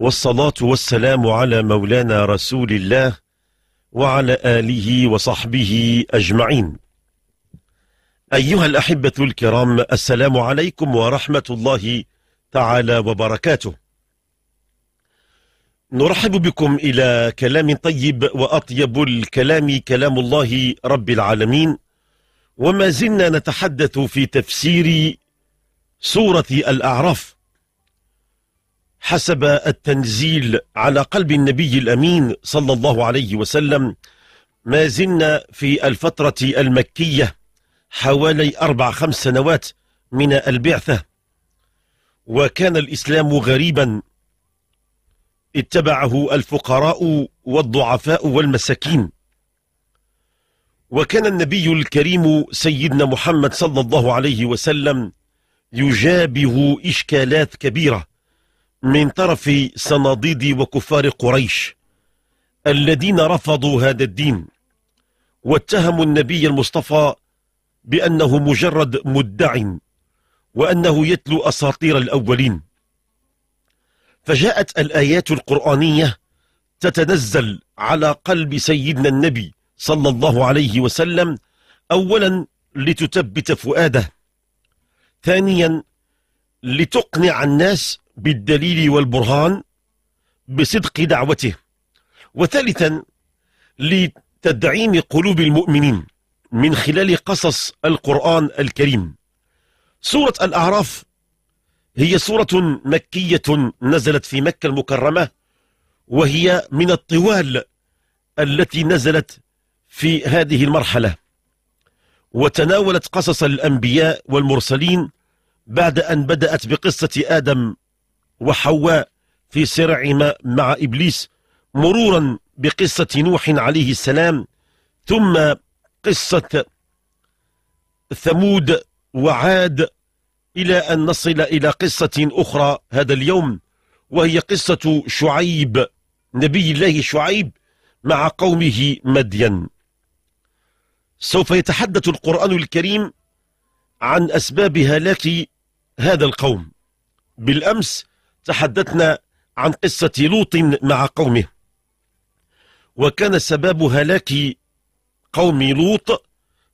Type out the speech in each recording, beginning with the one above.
والصلاة والسلام على مولانا رسول الله وعلى آله وصحبه أجمعين أيها الأحبة الكرام السلام عليكم ورحمة الله تعالى وبركاته نرحب بكم إلى كلام طيب وأطيب الكلام كلام الله رب العالمين وما زلنا نتحدث في تفسير سورة الأعراف حسب التنزيل على قلب النبي الأمين صلى الله عليه وسلم ما زلنا في الفترة المكية حوالي أربع خمس سنوات من البعثة وكان الإسلام غريبا اتبعه الفقراء والضعفاء والمساكين وكان النبي الكريم سيدنا محمد صلى الله عليه وسلم يجابه إشكالات كبيرة من طرف صناديد وكفار قريش الذين رفضوا هذا الدين واتهموا النبي المصطفى بأنه مجرد مدع وأنه يتلو أساطير الأولين فجاءت الآيات القرآنية تتنزل على قلب سيدنا النبي صلى الله عليه وسلم أولا لتثبت فؤاده ثانيا لتقنع الناس بالدليل والبرهان بصدق دعوته وثالثا لتدعيم قلوب المؤمنين من خلال قصص القرآن الكريم سورة الأعراف هي سورة مكية نزلت في مكة المكرمة وهي من الطوال التي نزلت في هذه المرحلة وتناولت قصص الأنبياء والمرسلين بعد أن بدأت بقصة آدم وحواء في صراع مع إبليس مرورا بقصة نوح عليه السلام ثم قصة ثمود وعاد إلى أن نصل إلى قصة أخرى هذا اليوم وهي قصة شعيب نبي الله شعيب مع قومه مدين سوف يتحدث القرآن الكريم عن أسباب هلاك هذا القوم بالأمس تحدثنا عن قصة لوط مع قومه وكان سبب هلاك قوم لوط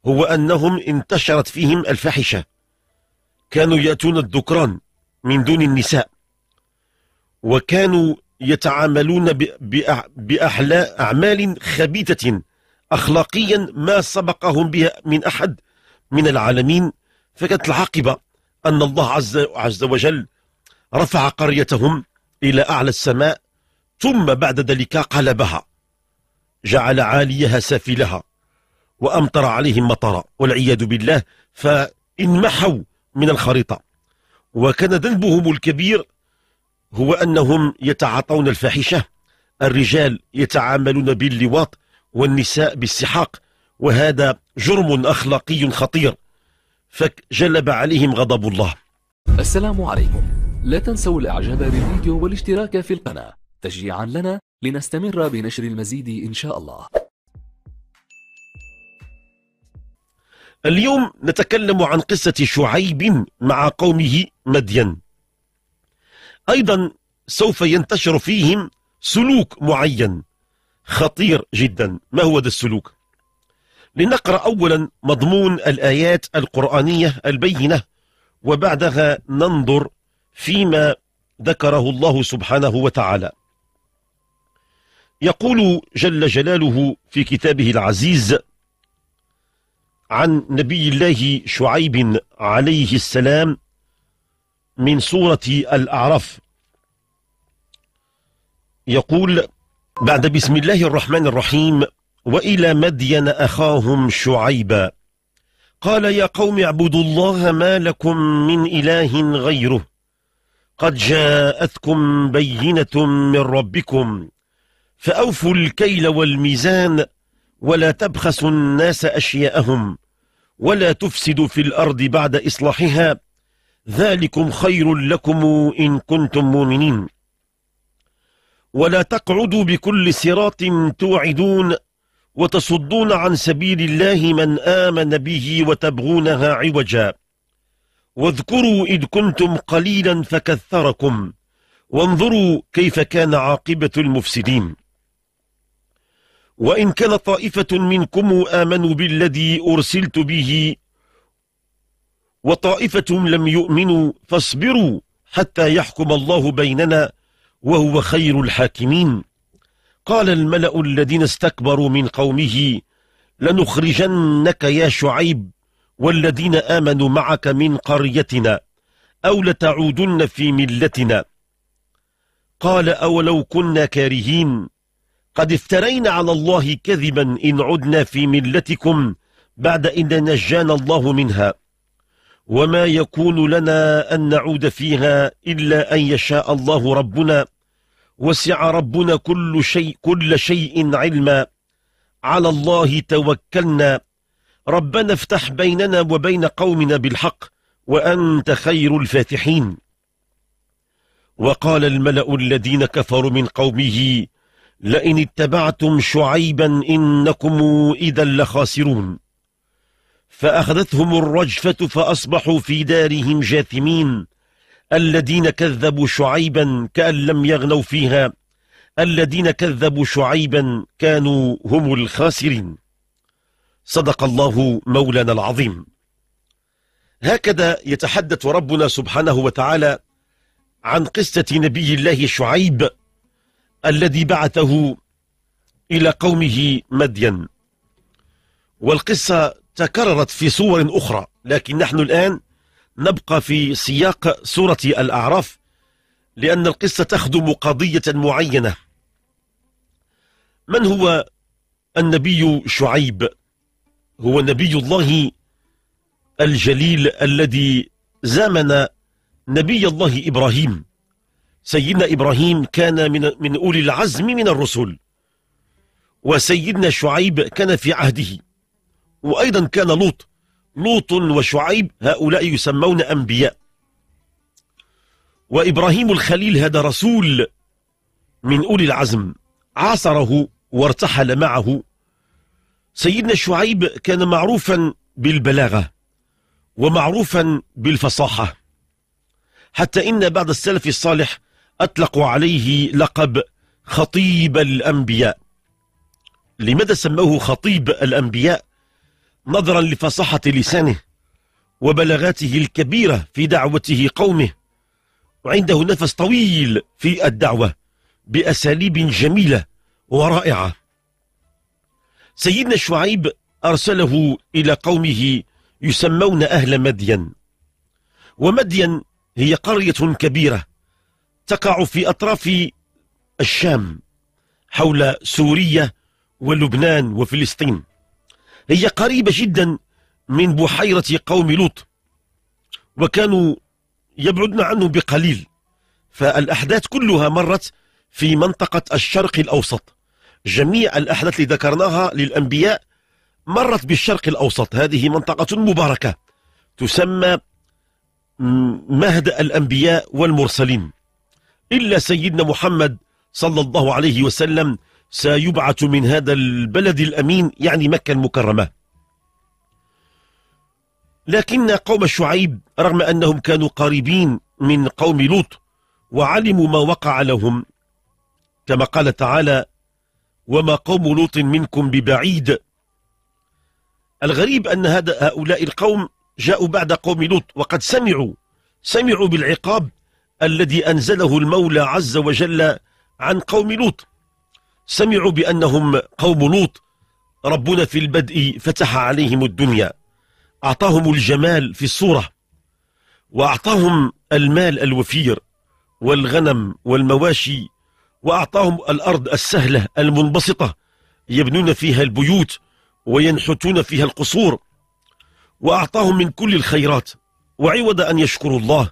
هو أنهم انتشرت فيهم الفاحشة كانوا يأتون الذكران من دون النساء وكانوا يتعاملون بأحلى أعمال خبيثة أخلاقيا ما سبقهم بها من أحد من العالمين فكانت العاقبة أن الله عز, عز وجل رفع قريتهم إلى أعلى السماء ثم بعد ذلك قلبها جعل عاليها سافلها وأمطر عليهم مطرا والعياذ بالله فانمحوا من الخريطة وكان ذنبهم الكبير هو أنهم يتعاطون الفاحشة الرجال يتعاملون باللواط والنساء بالسحاق وهذا جرم أخلاقي خطير فجلب عليهم غضب الله السلام عليكم لا تنسوا الإعجاب بالفيديو والاشتراك في القناة تشجيعا لنا لنستمر بنشر المزيد إن شاء الله اليوم نتكلم عن قصة شعيب مع قومه مدين أيضا سوف ينتشر فيهم سلوك معين خطير جدا ما هو ذا السلوك لنقرأ أولا مضمون الآيات القرآنية البينة وبعدها ننظر فيما ذكره الله سبحانه وتعالى يقول جل جلاله في كتابه العزيز عن نبي الله شعيب عليه السلام من سورة الأعراف يقول بعد بسم الله الرحمن الرحيم وإلى مدين أخاهم شعيبا قال يا قوم اعبدوا الله ما لكم من إله غيره قد جاءتكم بينة من ربكم فأوفوا الكيل والميزان ولا تبخسوا الناس أشياءهم ولا تفسدوا في الأرض بعد إصلاحها ذلكم خير لكم إن كنتم مؤمنين ولا تقعدوا بكل صراط توعدون وتصدون عن سبيل الله من آمن به وتبغونها عوجا واذكروا إذ كنتم قليلا فكثركم وانظروا كيف كان عاقبة المفسدين وإن كان طائفة منكم آمنوا بالذي أرسلت به وطائفة لم يؤمنوا فاصبروا حتى يحكم الله بيننا وهو خير الحاكمين قال الملأ الذين استكبروا من قومه لنخرجنك يا شعيب والذين آمنوا معك من قريتنا أو لتعودن في ملتنا قال أولو كنا كارهين قد افترينا على الله كذبا إن عدنا في ملتكم بعد إن نجانا الله منها وما يكون لنا أن نعود فيها إلا أن يشاء الله ربنا وسع ربنا كل شيء, كل شيء علما على الله توكلنا ربنا افتح بيننا وبين قومنا بالحق وأنت خير الفاتحين وقال الملأ الذين كفروا من قومه لئن اتبعتم شعيبا إنكم إذا لخاسرون فأخذتهم الرجفة فأصبحوا في دارهم جاثمين الذين كذبوا شعيبا كأن لم يغنوا فيها الذين كذبوا شعيبا كانوا هم الخاسرين صدق الله مولانا العظيم هكذا يتحدث ربنا سبحانه وتعالى عن قصة نبي الله شعيب الذي بعثه إلى قومه مدين والقصة تكررت في صور أخرى لكن نحن الآن نبقى في سياق سورة الأعراف لأن القصة تخدم قضية معينة من هو النبي شعيب؟ هو نبي الله الجليل الذي زامن نبي الله إبراهيم سيدنا إبراهيم كان من, من أولي العزم من الرسل وسيدنا شعيب كان في عهده وأيضا كان لوط لوط وشعيب هؤلاء يسمون أنبياء وإبراهيم الخليل هذا رسول من أولي العزم عاصره وارتحل معه سيدنا شعيب كان معروفا بالبلاغة ومعروفا بالفصاحة حتى إن بعض السلف الصالح أطلقوا عليه لقب خطيب الأنبياء لماذا سموه خطيب الأنبياء نظرا لفصاحة لسانه وبلاغاته الكبيرة في دعوته قومه وعنده نفس طويل في الدعوة بأساليب جميلة ورائعة سيدنا شعيب أرسله إلى قومه يسمون أهل مدين ومدين هي قرية كبيرة تقع في أطراف الشام حول سوريا ولبنان وفلسطين هي قريبة جدا من بحيرة قوم لوط وكانوا يبعدن عنه بقليل فالأحداث كلها مرت في منطقة الشرق الأوسط جميع الأحداث اللي ذكرناها للأنبياء مرت بالشرق الأوسط هذه منطقة مباركة تسمى مهد الأنبياء والمرسلين إلا سيدنا محمد صلى الله عليه وسلم سيبعث من هذا البلد الأمين يعني مكة المكرمة لكن قوم شعيب رغم أنهم كانوا قريبين من قوم لوط وعلموا ما وقع لهم كما قال تعالى وما قوم لوط منكم ببعيد الغريب أن هذا هؤلاء القوم جاءوا بعد قوم لوط وقد سمعوا سمعوا بالعقاب الذي أنزله المولى عز وجل عن قوم لوط سمعوا بأنهم قوم لوط ربنا في البدء فتح عليهم الدنيا أعطاهم الجمال في الصورة وأعطاهم المال الوفير والغنم والمواشي وأعطاهم الأرض السهلة المنبسطة يبنون فيها البيوت وينحتون فيها القصور وأعطاهم من كل الخيرات وعوض أن يشكروا الله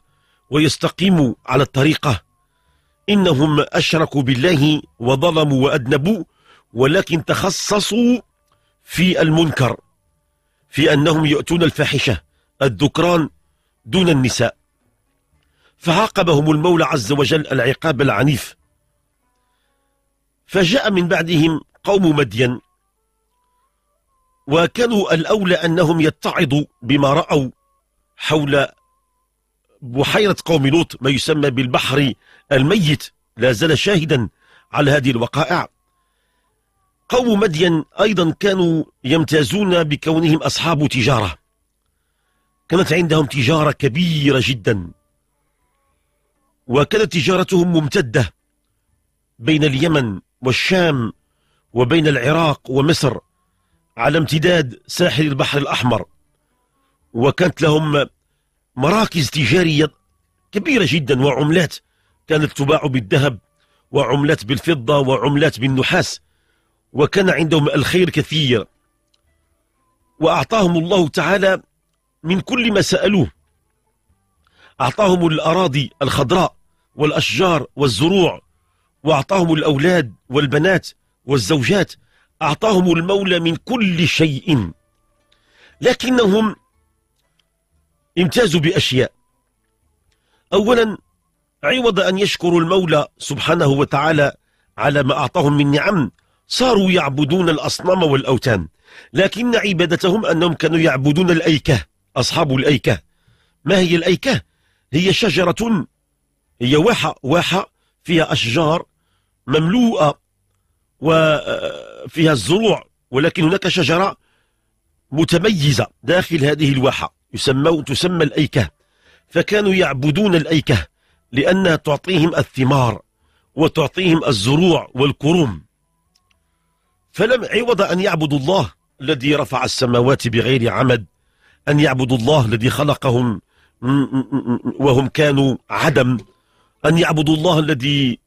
ويستقيموا على الطريقة إنهم أشركوا بالله وظلموا وأذنبوا ولكن تخصصوا في المنكر في أنهم يؤتون الفاحشة الذكران دون النساء فعاقبهم المولى عز وجل العقاب العنيف فجاء من بعدهم قوم مدين وكانوا الأولى أنهم يتعظوا بما رأوا حول بحيرة قوم لوط ما يسمى بالبحر الميت لا زال شاهدا على هذه الوقائع قوم مدين أيضا كانوا يمتازون بكونهم أصحاب تجارة كانت عندهم تجارة كبيرة جدا وكانت تجارتهم ممتدة بين اليمن والشام وبين العراق ومصر على امتداد ساحل البحر الأحمر وكانت لهم مراكز تجارية كبيرة جدا وعملات كانت تباع بالذهب وعملات بالفضة وعملات بالنحاس وكان عندهم الخير كثير وأعطاهم الله تعالى من كل ما سألوه أعطاهم الأراضي الخضراء والأشجار والزروع وأعطاهم الأولاد والبنات والزوجات أعطاهم المولى من كل شيء لكنهم امتازوا بأشياء أولا عوض أن يشكروا المولى سبحانه وتعالى على ما أعطاهم من نعم صاروا يعبدون الأصنام والأوتان لكن عبادتهم أنهم كانوا يعبدون الأيكة أصحاب الأيكة ما هي الأيكة؟ هي شجرة هي واحة واحة فيها أشجار مملوءة وفيها الزروع ولكن هناك شجرة متميزة داخل هذه الواحة يسمى تسمى الأيكة فكانوا يعبدون الأيكة لأنها تعطيهم الثمار وتعطيهم الزروع والكروم فلم عوض أن يعبدوا الله الذي رفع السماوات بغير عمد أن يعبدوا الله الذي خلقهم وهم كانوا عدم أن يعبدوا الله الذي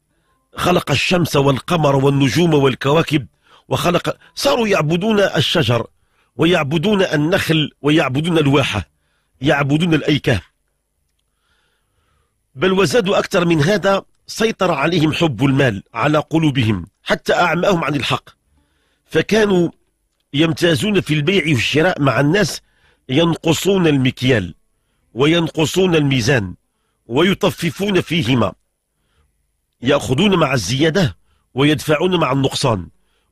خلق الشمس والقمر والنجوم والكواكب وخلق صاروا يعبدون الشجر ويعبدون النخل ويعبدون الواحة يعبدون الأيكة بل وزادوا أكثر من هذا سيطر عليهم حب المال على قلوبهم حتى أعماهم عن الحق فكانوا يمتازون في البيع والشراء مع الناس ينقصون المكيال وينقصون الميزان ويطففون فيهما يأخذون مع الزيادة ويدفعون مع النقصان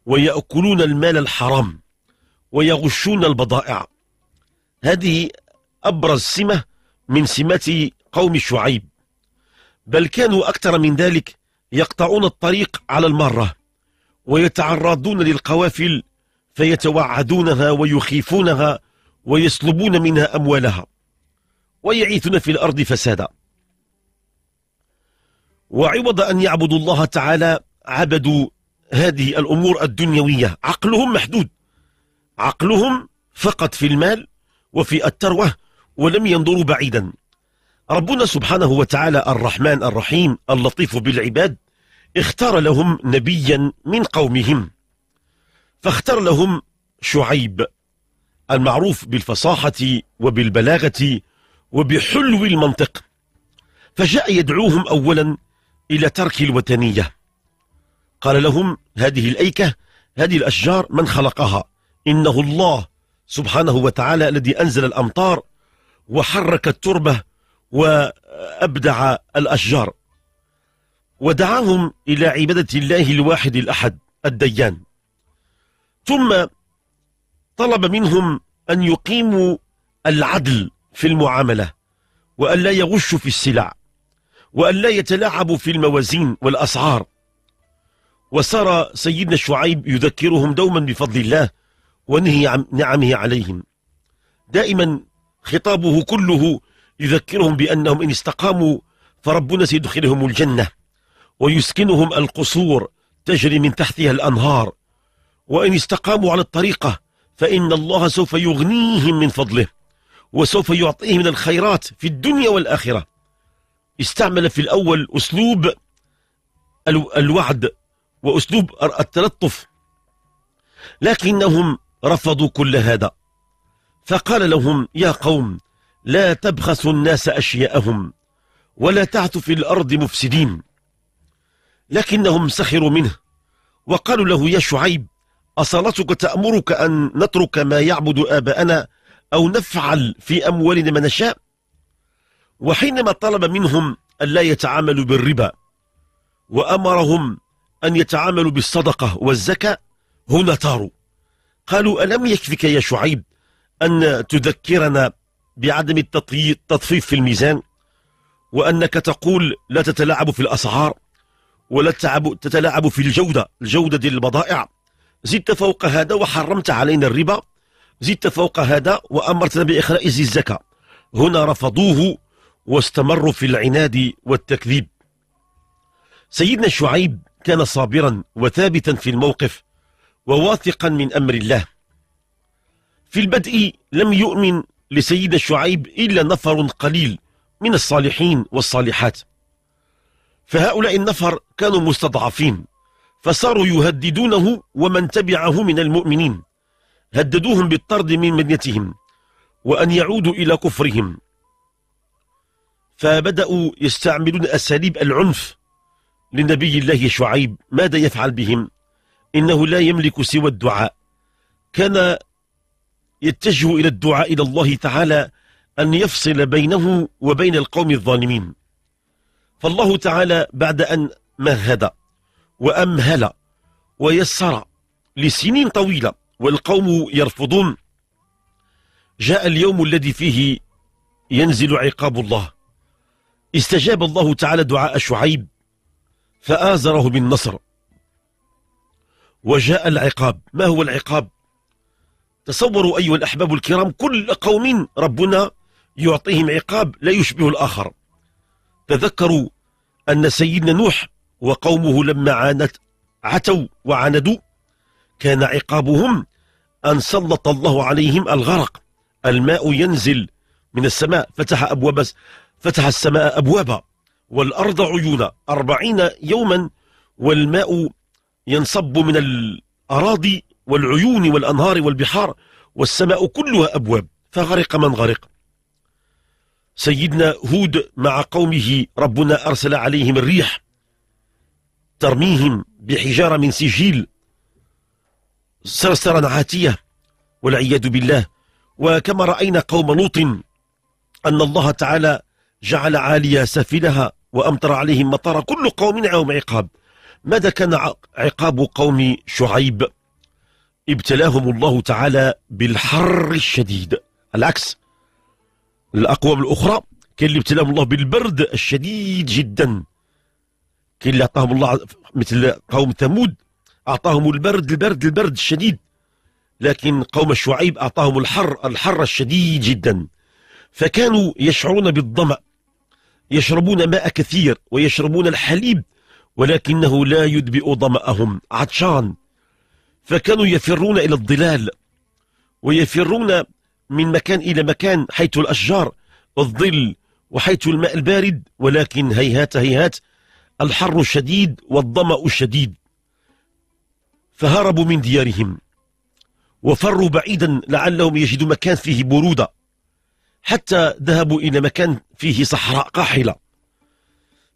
ويأكلون المال الحرام ويغشون البضائع هذه أبرز سمة من سمات قوم شعيب بل كانوا أكثر من ذلك يقطعون الطريق على المرة ويتعرضون للقوافل فيتوعدونها ويخيفونها ويسلبون منها أموالها ويعيثون في الأرض فسادا وعوض أن يعبدوا الله تعالى عبدوا هذه الأمور الدنيوية عقلهم محدود عقلهم فقط في المال وفي التروة ولم ينظروا بعيدا ربنا سبحانه وتعالى الرحمن الرحيم اللطيف بالعباد اختار لهم نبيا من قومهم فاختار لهم شعيب المعروف بالفصاحة وبالبلاغة وبحلو المنطق فجاء يدعوهم أولا إلى ترك الوثنية قال لهم هذه الأيكة هذه الأشجار من خلقها إنه الله سبحانه وتعالى الذي أنزل الأمطار وحرك التربة وأبدع الأشجار ودعاهم إلى عبادة الله الواحد الأحد الديان ثم طلب منهم أن يقيموا العدل في المعاملة وأن لا يغشوا في السلع وأن لا يتلاعبوا في الموازين والأسعار وصار سيدنا شعيب يذكرهم دوما بفضل الله ونهي عن نعمه عليهم دائما خطابه كله يذكرهم بأنهم إن استقاموا فربنا سيدخلهم الجنة ويسكنهم القصور تجري من تحتها الأنهار وإن استقاموا على الطريقة فإن الله سوف يغنيهم من فضله وسوف يعطيهم من الخيرات في الدنيا والآخرة استعمل في الأول أسلوب الوعد وأسلوب التلطف لكنهم رفضوا كل هذا فقال لهم يا قوم لا تبخسوا الناس أشياءهم ولا تعثوا في الأرض مفسدين لكنهم سخروا منه وقالوا له يا شعيب أصلتك تأمرك أن نترك ما يعبد آباءنا أو نفعل في أموالنا ما نشاء وحينما طلب منهم أن لا يتعاملوا بالربا وأمرهم أن يتعاملوا بالصدقة والزكاة هنا ثاروا قالوا ألم يكفك يا شعيب أن تذكرنا بعدم التطفيف في الميزان وأنك تقول لا تتلاعب في الأسعار ولا تتلاعب في الجودة الجودة ديال البضائع زدت فوق هذا وحرمت علينا الربا زدت فوق هذا وأمرتنا بإخراج الزكاة هنا رفضوه واستمروا في العناد والتكذيب سيدنا شعيب كان صابرا وثابتا في الموقف وواثقا من أمر الله في البدء لم يؤمن لسيدنا شعيب إلا نفر قليل من الصالحين والصالحات فهؤلاء النفر كانوا مستضعفين فصاروا يهددونه ومن تبعه من المؤمنين هددوهم بالطرد من مدينتهم وأن يعودوا إلى كفرهم فبدأوا يستعملون أساليب العنف لنبي الله شعيب ماذا يفعل بهم إنه لا يملك سوى الدعاء كان يتجه إلى الدعاء إلى الله تعالى أن يفصل بينه وبين القوم الظالمين فالله تعالى بعد أن مهد وأمهل ويسر لسنين طويلة والقوم يرفضون جاء اليوم الذي فيه ينزل عقاب الله استجاب الله تعالى دعاء شعيب فآزره بالنصر وجاء العقاب ما هو العقاب تصوروا أيها الأحباب الكرام كل قوم ربنا يعطيهم عقاب لا يشبه الآخر تذكروا أن سيدنا نوح وقومه لما عانت عتوا وعاندوا كان عقابهم أن سلط الله عليهم الغرق الماء ينزل من السماء فتح أبواب فتح السماء أبوابا والأرض عيونا أربعين يوما والماء ينصب من الأراضي والعيون والأنهار والبحار والسماء كلها أبواب فغرق من غرق سيدنا هود مع قومه ربنا أرسل عليهم الريح ترميهم بحجارة من سجيل سرسرا عاتية والعياذ بالله وكما رأينا قوم لوط أن الله تعالى جعل عالية سافلها وأمطر عليهم مطر كل قوم عوم عقاب ماذا كان عقاب قوم شعيب ابتلاهم الله تعالى بالحر الشديد العكس الأقوام الأخرى كان اللي ابتلاهم الله بالبرد الشديد جدا كان اللي أعطاهم الله مثل قوم ثمود أعطاهم البرد البرد البرد الشديد لكن قوم شعيب أعطاهم الحر الحر الشديد جدا فكانوا يشعرون بالظمأ يشربون ماء كثير ويشربون الحليب ولكنه لا يدبئ ظمأهم عطشان فكانوا يفرون إلى الظلال ويفرون من مكان إلى مكان حيث الأشجار والظل وحيث الماء البارد ولكن هيهات هيهات الحر الشديد والظمأ الشديد فهربوا من ديارهم وفروا بعيدا لعلهم يجدوا مكان فيه برودة حتى ذهبوا إلى مكان فيه صحراء قاحلة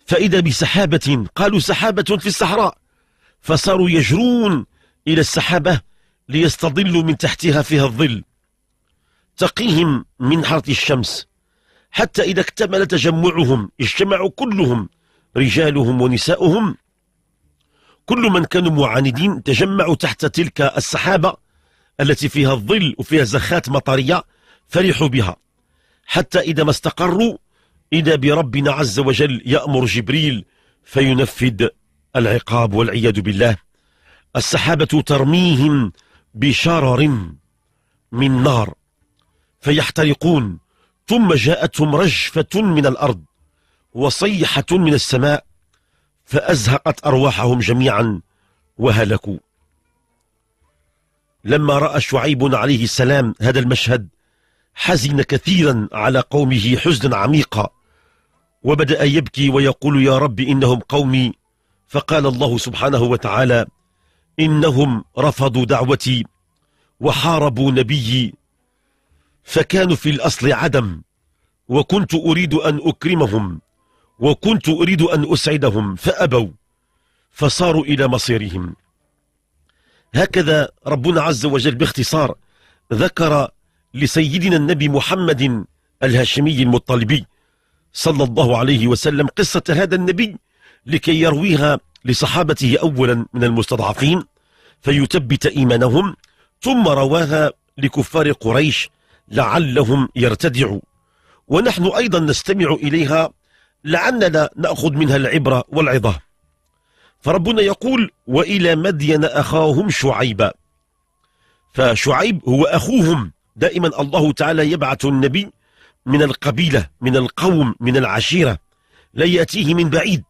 فإذا بسحابة قالوا سحابة في الصحراء فصاروا يجرون إلى السحابة ليستظلوا من تحتها فيها الظل تقيهم من حرة الشمس حتى إذا اكتمل تجمعهم اجتمعوا كلهم رجالهم ونساؤهم كل من كانوا معاندين تجمعوا تحت تلك السحابة التي فيها الظل وفيها زخات مطرية فرحوا بها حتى إذا ما استقروا إذا بربنا عز وجل يأمر جبريل فينفذ العقاب والعياذ بالله السحابة ترميهم بشرر من نار فيحترقون ثم جاءتهم رجفة من الأرض وصيحة من السماء فأزهقت أرواحهم جميعا وهلكوا لما رأى شعيب عليه السلام هذا المشهد حزن كثيرا على قومه حزنا عميقا وبدأ يبكي ويقول يا رب إنهم قومي فقال الله سبحانه وتعالى إنهم رفضوا دعوتي وحاربوا نبيي فكانوا في الأصل عدم وكنت أريد أن أكرمهم وكنت أريد أن أسعدهم فأبوا فصاروا إلى مصيرهم هكذا ربنا عز وجل باختصار ذكر لسيدنا النبي محمد الهاشمي المطلبي صلى الله عليه وسلم قصة هذا النبي لكي يرويها لصحابته أولا من المستضعفين فيثبت إيمانهم ثم رواها لكفار قريش لعلهم يرتدعوا ونحن أيضا نستمع إليها لعلنا نأخذ منها العبرة والعظة فربنا يقول وإلى مدين أخاهم شعيبا فشعيب هو أخوهم دائما الله تعالى يبعث النبي من القبيلة من القوم من العشيرة لا يأتيه من بعيد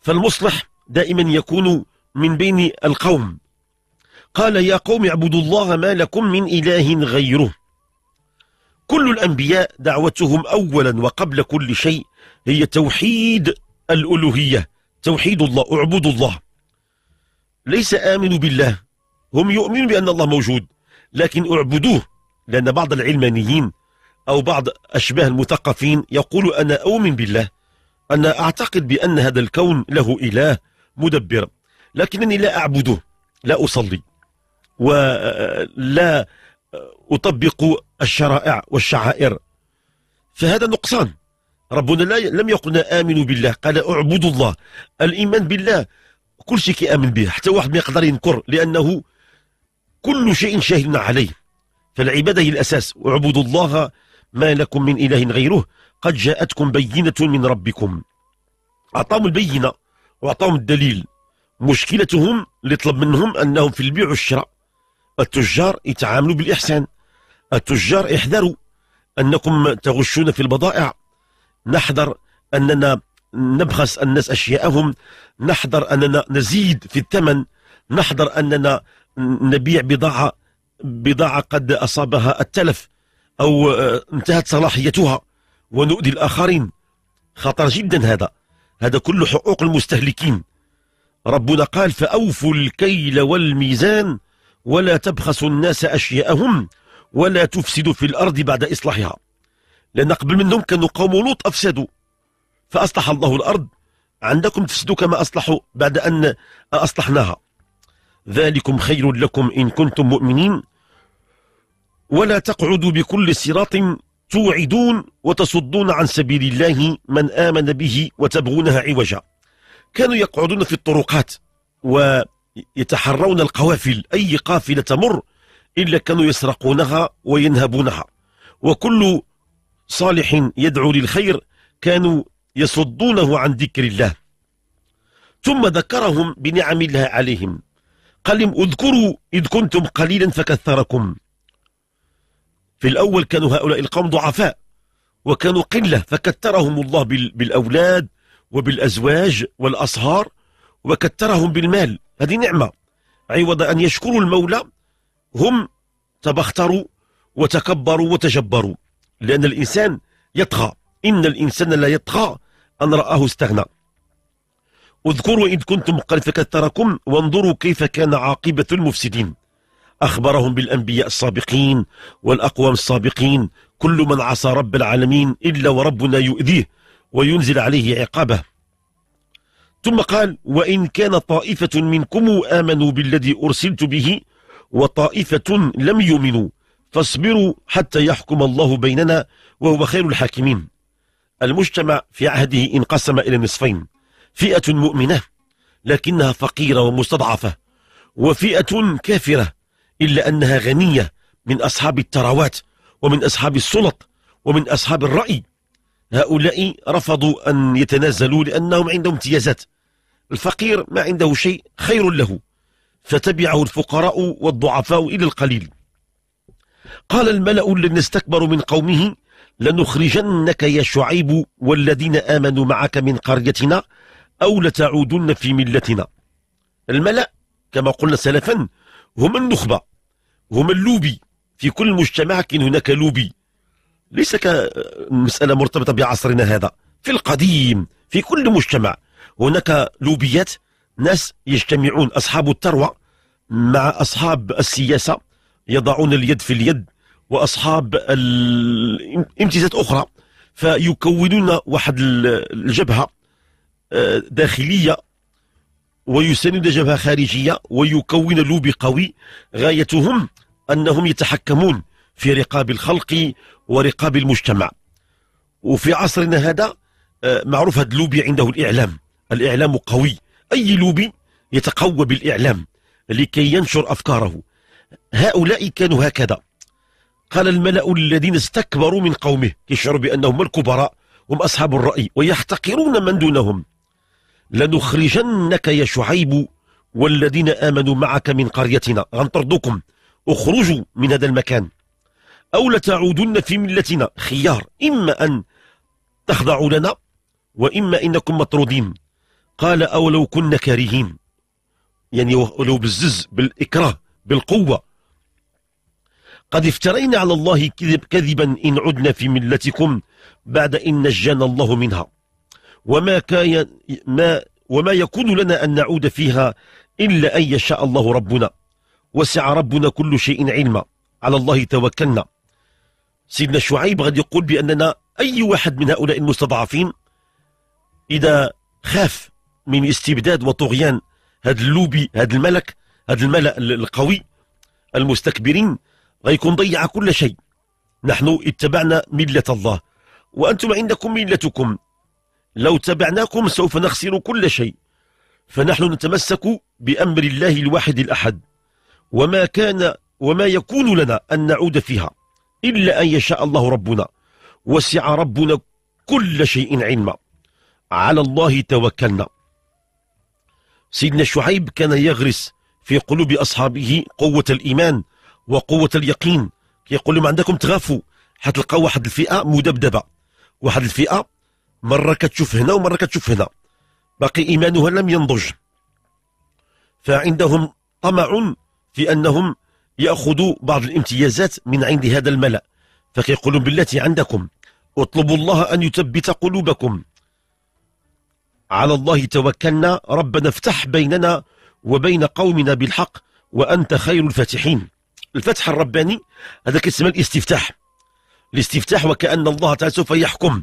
فالمصلح دائما يكون من بين القوم قال يا قوم اعبدوا الله ما لكم من إله غيره كل الأنبياء دعوتهم أولا وقبل كل شيء هي توحيد الألوهية توحيد الله اعبدوا الله ليس آمنوا بالله هم يؤمنون بأن الله موجود لكن اعبدوه لأن بعض العلمانيين أو بعض أشباه المثقفين يقول أنا أؤمن بالله أنا أعتقد بأن هذا الكون له إله مدبر لكنني لا أعبده لا أصلي ولا أطبق الشرائع والشعائر فهذا نقصان ربنا لا لم يقلنا آمنوا بالله قال أعبدوا الله الإيمان بالله كل شيء كيامن به حتى واحد ما يقدر ينكر لأنه كل شيء شاهدنا عليه فالعبادة هي الأساس اعبدوا الله ما لكم من إله غيره قد جاءتكم بينة من ربكم أعطاهم البينة وأعطاهم الدليل مشكلتهم اللي طلب منهم أنهم في البيع والشراء التجار يتعاملوا بالإحسان التجار احذروا أنكم تغشون في البضائع نحذر أننا نبخس الناس أشياءهم نحذر أننا نزيد في الثمن نحذر أننا نبيع بضاعة بضاعة قد أصابها التلف أو آه، انتهت صلاحيتها ونؤذي الآخرين خطر جدا هذا هذا كله حقوق المستهلكين ربنا قال فأوفوا الكيل والميزان ولا تبخسوا الناس أشياءهم ولا تفسدوا في الأرض بعد إصلاحها لأن قبل منهم كانوا قوم لوط أفسدوا فأصلح الله الأرض عندكم تفسدوا كما أصلحوا بعد أن أصلحناها ذلكم خير لكم إن كنتم مؤمنين ولا تقعدوا بكل صراط توعدون وتصدون عن سبيل الله من آمن به وتبغونها عوجا كانوا يقعدون في الطرقات ويتحرون القوافل أي قافلة تمر إلا كانوا يسرقونها وينهبونها وكل صالح يدعو للخير كانوا يصدونه عن ذكر الله ثم ذكرهم بنعم الله عليهم قال لهم اذكروا إذ كنتم قليلا فكثركم في الأول كانوا هؤلاء القوم ضعفاء وكانوا قلة فكثرهم الله بالأولاد وبالأزواج والأصهار وكثرهم بالمال هذه نعمة عوض أن يشكروا المولى هم تبختروا وتكبروا وتجبروا لأن الإنسان يطغى إن الإنسان لا يطغى أن رآه استغنى اذكروا إذ كنتم قد فكثركم وانظروا كيف كان عاقبة المفسدين أخبرهم بالأنبياء السابقين والأقوام السابقين كل من عصى رب العالمين إلا وربنا يؤذيه وينزل عليه عقابه ثم قال وإن كان طائفة منكم آمنوا بالذي أرسلت به وطائفة لم يؤمنوا فاصبروا حتى يحكم الله بيننا وهو خير الحاكمين المجتمع في عهده انقسم إلى نصفين فئة مؤمنة لكنها فقيرة ومستضعفة وفئة كافرة إلا أنها غنية من أصحاب الثروات ومن أصحاب السلط ومن أصحاب الرأي هؤلاء رفضوا أن يتنازلوا لأنهم عندهم امتيازات الفقير ما عنده شيء خير له فتبعه الفقراء والضعفاء إلى القليل قال الملأ الذين استكبروا من قومه لنخرجنك يا شعيب والذين آمنوا معك من قريتنا أو لتعودن في ملتنا الملأ كما قلنا سلفا هم النخبة هم اللوبي في كل مجتمع كان هناك لوبي ليس كمسألة مرتبطة بعصرنا هذا في القديم في كل مجتمع هناك لوبيات ناس يجتمعون أصحاب الثروة مع أصحاب السياسة يضعون اليد في اليد وأصحاب الامتيازات أخرى فيكونون واحد الجبهة داخلية ويساند جبهة خارجية ويكون لوبي قوي غايتهم أنهم يتحكمون في رقاب الخلق ورقاب المجتمع وفي عصرنا هذا آه، معروف هذا اللوبي عنده الإعلام الإعلام قوي أي لوبي يتقوى بالإعلام لكي ينشر أفكاره هؤلاء كانوا هكذا قال الملأ الذين استكبروا من قومه يشعر بأنهم الكبراء هم أصحاب الرأي ويحتقرون من دونهم لنخرجنك يا شعيب والذين آمنوا معك من قريتنا غنطردوكم اخرجوا من هذا المكان أو لتعودن في ملتنا خيار إما أن تخضعوا لنا وإما إنكم مطرودين قال أولو كنا كارهين يعني ولو بالزز بالإكراه بالقوة قد افترينا على الله كذب كذبا إن عدنا في ملتكم بعد إن نجانا الله منها وما كان ما وما يكون لنا أن نعود فيها إلا أن يشاء الله ربنا وسع ربنا كل شيء علما على الله توكلنا سيدنا شعيب غادي يقول بأننا أي واحد من هؤلاء المستضعفين إذا خاف من استبداد وطغيان هذا اللوبي هذا الملك هذا الملأ القوي المستكبرين غيكون ضيع كل شيء نحن اتبعنا ملة الله وأنتم عندكم ملتكم لو تبعناكم سوف نخسر كل شيء فنحن نتمسك بأمر الله الواحد الأحد وما كان وما يكون لنا أن نعود فيها إلا أن يشاء الله ربنا وسع ربنا كل شيء علما على الله توكلنا سيدنا شعيب كان يغرس في قلوب أصحابه قوة الإيمان وقوة اليقين يقول لهم عندكم تغافوا حتلقوا واحد الفئة مدبدبة واحد الفئة مره كتشوف هنا ومره كتشوف هنا باقي ايمانها لم ينضج فعندهم طمع في انهم ياخذوا بعض الامتيازات من عند هذا الملا فكيقولون بالتي عندكم اطلبوا الله ان يثبت قلوبكم على الله توكلنا ربنا افتح بيننا وبين قومنا بالحق وانت خير الفاتحين الفتح الرباني هذا كيسمى الاستفتاح الاستفتاح وكان الله تعالى سوف يحكم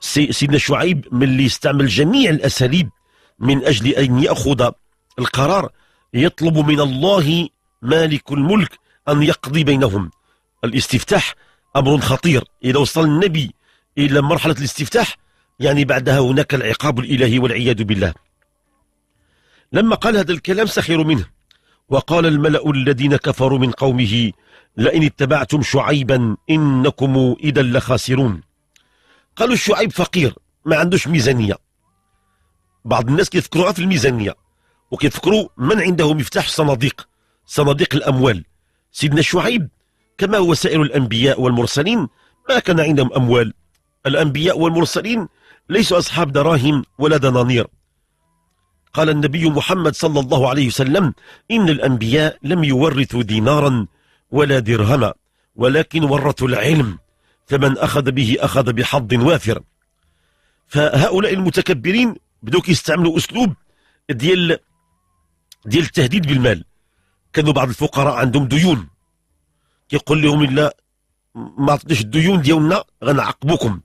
سيدنا شعيب من اللي يستعمل جميع الأساليب من أجل أن يأخذ القرار يطلب من الله مالك الملك أن يقضي بينهم الاستفتاح أمر خطير إذا وصل النبي إلى مرحلة الاستفتاح يعني بعدها هناك العقاب الإلهي والعياذ بالله لما قال هذا الكلام سخروا منه وقال الملأ الذين كفروا من قومه لئن اتبعتم شعيبا إنكم إذا لخاسرون قالوا شعيب فقير ما عندوش ميزانيه بعض الناس كيفكروها في الميزانيه وكيفكروا من عنده مفتاح الصناديق صناديق الاموال سيدنا شعيب كما هو سائر الانبياء والمرسلين ما كان عندهم اموال الانبياء والمرسلين ليسوا اصحاب دراهم ولا دنانير قال النبي محمد صلى الله عليه وسلم ان الانبياء لم يورثوا دينارا ولا درهما ولكن ورثوا العلم فمن أخذ به أخذ بحظ وافر فهؤلاء المتكبرين بدوا كيستعملوا أسلوب ديال ديال التهديد بالمال كانوا بعض الفقراء عندهم ديون كيقول لهم إلا ما عطيتش الديون ديالنا غنعاقبوكم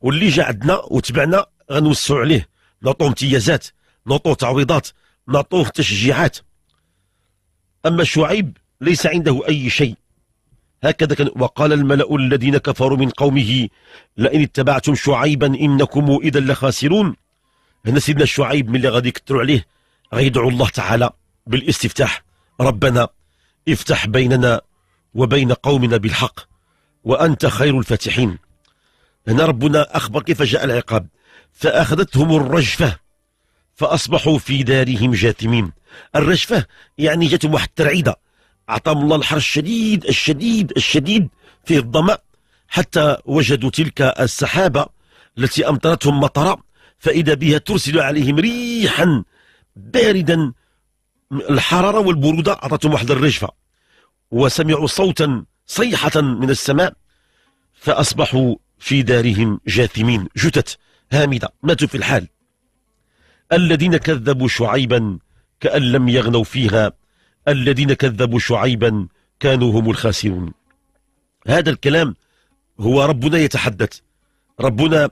واللي جا عندنا وتبعنا غنوسعوا عليه نعطوه امتيازات نعطوه تعويضات نعطوه تشجيعات أما شعيب ليس عنده أي شيء هكذا كان وقال الملأ الذين كفروا من قومه لئن اتبعتم شعيبا إنكم إذا لخاسرون هنا سيدنا شعيب من اللي غادي يكثروا عليه غيدعو الله تعالى بالاستفتاح ربنا افتح بيننا وبين قومنا بالحق وأنت خير الفاتحين هنا ربنا أخبر كيف جاء العقاب فأخذتهم الرجفة فأصبحوا في دارهم جاثمين الرجفة يعني جاتهم واحد الترعيدة أعطاهم الله الحر الشديد الشديد الشديد في الظمأ حتى وجدوا تلك السحابة التي أمطرتهم مطرا فإذا بها ترسل عليهم ريحا باردا الحرارة والبرودة أعطتهم واحد الرجفة وسمعوا صوتا صيحة من السماء فأصبحوا في دارهم جاثمين جثث هامدة ماتوا في الحال الذين كذبوا شعيبا كأن لم يغنوا فيها الذين كذبوا شعيبا كانوا هم الخاسرون هذا الكلام هو ربنا يتحدث ربنا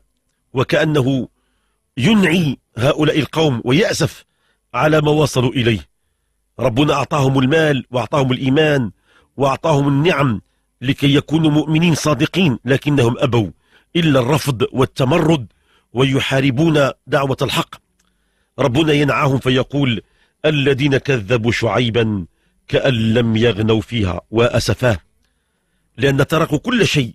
وكأنه ينعي هؤلاء القوم ويأسف على ما وصلوا إليه ربنا أعطاهم المال وأعطاهم الإيمان وأعطاهم النعم لكي يكونوا مؤمنين صادقين لكنهم أبوا إلا الرفض والتمرد ويحاربون دعوة الحق ربنا ينعاهم فيقول الذين كذبوا شعيبا كأن لم يغنوا فيها وأسفاه لأن تركوا كل شيء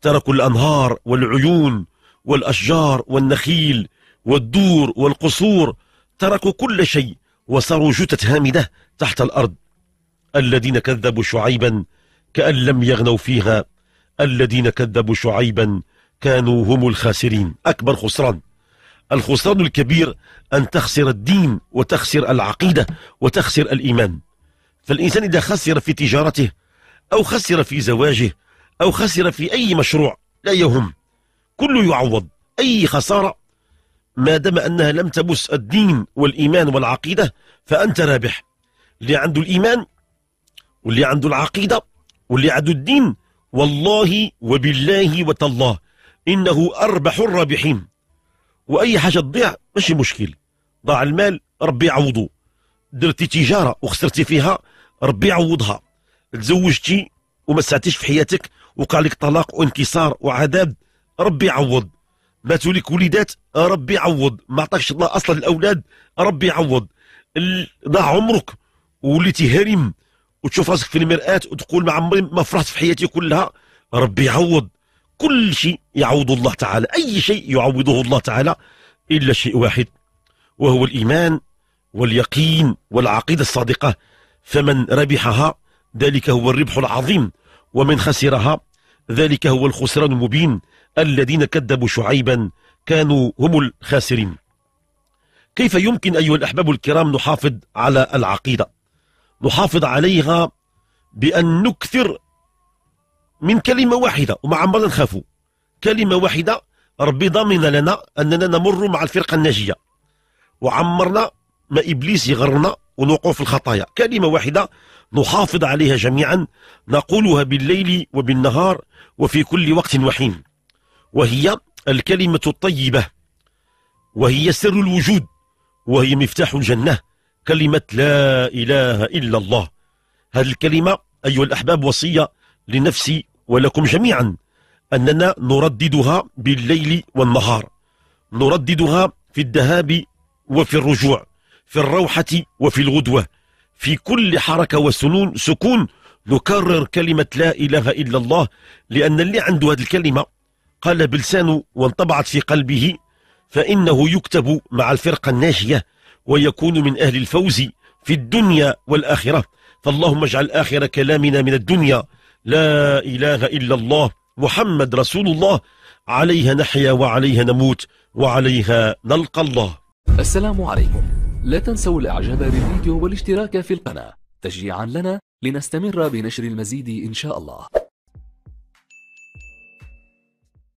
تركوا الأنهار والعيون والأشجار والنخيل والدور والقصور تركوا كل شيء وصاروا جثث هامدة تحت الأرض الذين كذبوا شعيبا كأن لم يغنوا فيها الذين كذبوا شعيبا كانوا هم الخاسرين أكبر خسران الخسران الكبير أن تخسر الدين وتخسر العقيدة وتخسر الإيمان فالإنسان إذا خسر في تجارته أو خسر في زواجه أو خسر في أي مشروع لا يهم كله يعوض أي خسارة ما دام أنها لم تبس الدين والإيمان والعقيدة فأنت رابح اللي عنده الإيمان واللي عنده العقيدة واللي عنده الدين والله وبالله وتالله إنه أربح الرابحين واي حاجه تضيع ماشي مشكل ضاع المال ربي يعوضه درتي تجاره وخسرتي فيها ربي يعوضها تزوجتي وما سعتيش في حياتك وقع لك طلاق وانكسار وعذاب ربي يعوض ماتوا لك وليدات ربي يعوض ما عطاكش الله اصلا الاولاد ربي يعوض ضاع عمرك وليتي هرم وتشوف راسك في المرآة وتقول ما عمري ما فرحت في حياتي كلها ربي يعوض كل شيء يعوض الله تعالى أي شيء يعوضه الله تعالى إلا شيء واحد وهو الإيمان واليقين والعقيدة الصادقة فمن ربحها ذلك هو الربح العظيم ومن خسرها ذلك هو الخسران المبين الذين كذبوا شعيبا كانوا هم الخاسرين كيف يمكن أيها الأحباب الكرام نحافظ على العقيدة نحافظ عليها بأن نكثر من كلمة واحدة وما عمرنا نخافوا كلمة واحدة ربي ضامن لنا أننا نمر مع الفرقة الناجية وعمرنا ما إبليس يغرنا ونوقع في الخطايا كلمة واحدة نحافظ عليها جميعا نقولها بالليل وبالنهار وفي كل وقت وحين وهي الكلمة الطيبة وهي سر الوجود وهي مفتاح الجنة كلمة لا إله إلا الله هذه الكلمة أيها الأحباب وصية لنفسي ولكم جميعا أننا نرددها بالليل والنهار نرددها في الذهاب وفي الرجوع في الروحة وفي الغدوة في كل حركة وسنون سكون نكرر كلمة لا إله إلا الله لأن اللي عنده هذه الكلمة قال بلسانه وانطبعت في قلبه فإنه يكتب مع الفرقة الناجية ويكون من أهل الفوز في الدنيا والآخرة فاللهم اجعل آخر كلامنا من الدنيا لا إله إلا الله محمد رسول الله عليها نحيا وعليها نموت وعليها نلقى الله السلام عليكم لا تنسوا الاعجاب بالفيديو والاشتراك في القناة تشجيعا لنا لنستمر بنشر المزيد إن شاء الله